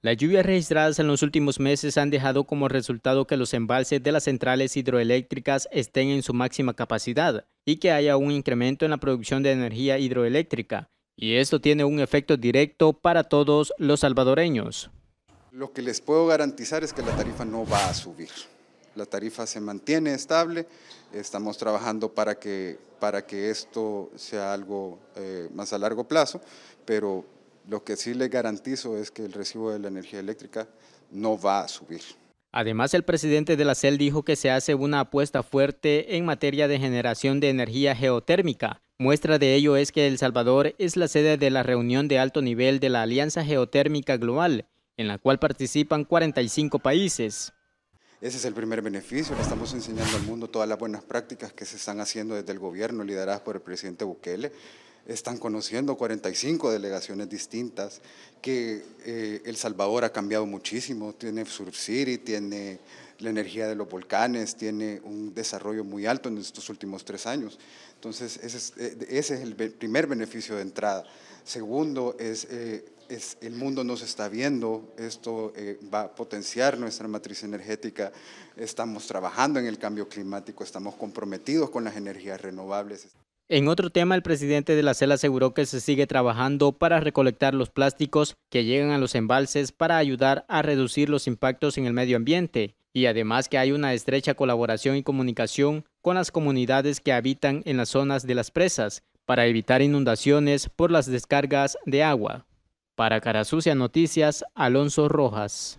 Las lluvias registradas en los últimos meses han dejado como resultado que los embalses de las centrales hidroeléctricas estén en su máxima capacidad y que haya un incremento en la producción de energía hidroeléctrica, y esto tiene un efecto directo para todos los salvadoreños. Lo que les puedo garantizar es que la tarifa no va a subir. La tarifa se mantiene estable, estamos trabajando para que, para que esto sea algo eh, más a largo plazo, pero lo que sí le garantizo es que el recibo de la energía eléctrica no va a subir. Además, el presidente de la CEL dijo que se hace una apuesta fuerte en materia de generación de energía geotérmica. Muestra de ello es que El Salvador es la sede de la reunión de alto nivel de la Alianza Geotérmica Global, en la cual participan 45 países. Ese es el primer beneficio, le estamos enseñando al mundo todas las buenas prácticas que se están haciendo desde el gobierno lideradas por el presidente Bukele están conociendo 45 delegaciones distintas, que eh, El Salvador ha cambiado muchísimo, tiene y tiene la energía de los volcanes, tiene un desarrollo muy alto en estos últimos tres años. Entonces, ese es, eh, el primer beneficio de entrada. Segundo, es, eh, es el mundo nos está viendo, esto va a potenciar nuestra matriz energética, estamos trabajando en el cambio climático, estamos comprometidos con las energías renovables. En otro tema, el presidente de la CEL aseguró que se sigue trabajando para recolectar los plásticos que llegan a los embalses para ayudar a reducir los impactos en el medio ambiente y además que hay una estrecha colaboración y comunicación con las comunidades que habitan en las zonas de las presas para evitar inundaciones por las descargas de agua. Para Carasucia Noticias, Alonso Rojas.